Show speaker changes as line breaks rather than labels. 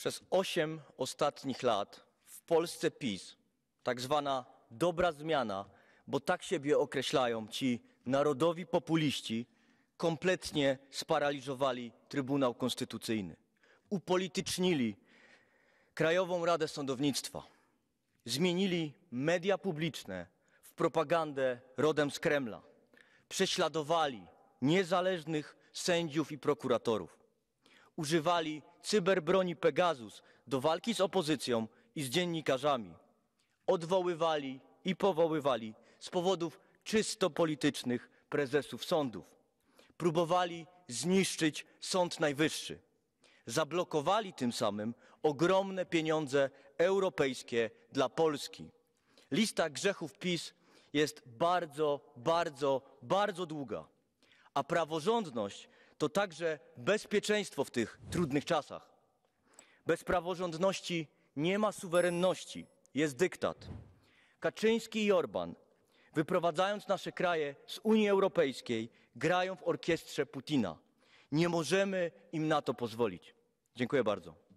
Przez osiem ostatnich lat w Polsce PiS, tak zwana dobra zmiana, bo tak siebie określają ci narodowi populiści, kompletnie sparaliżowali Trybunał Konstytucyjny. Upolitycznili Krajową Radę Sądownictwa. Zmienili media publiczne w propagandę rodem z Kremla. Prześladowali niezależnych sędziów i prokuratorów używali cyberbroni Pegasus do walki z opozycją i z dziennikarzami. Odwoływali i powoływali z powodów czysto politycznych prezesów sądów. Próbowali zniszczyć Sąd Najwyższy. Zablokowali tym samym ogromne pieniądze europejskie dla Polski. Lista grzechów PiS jest bardzo, bardzo, bardzo długa, a praworządność to także bezpieczeństwo w tych trudnych czasach. Bez praworządności nie ma suwerenności, jest dyktat. Kaczyński i Orban, wyprowadzając nasze kraje z Unii Europejskiej, grają w orkiestrze Putina. Nie możemy im na to pozwolić. Dziękuję bardzo.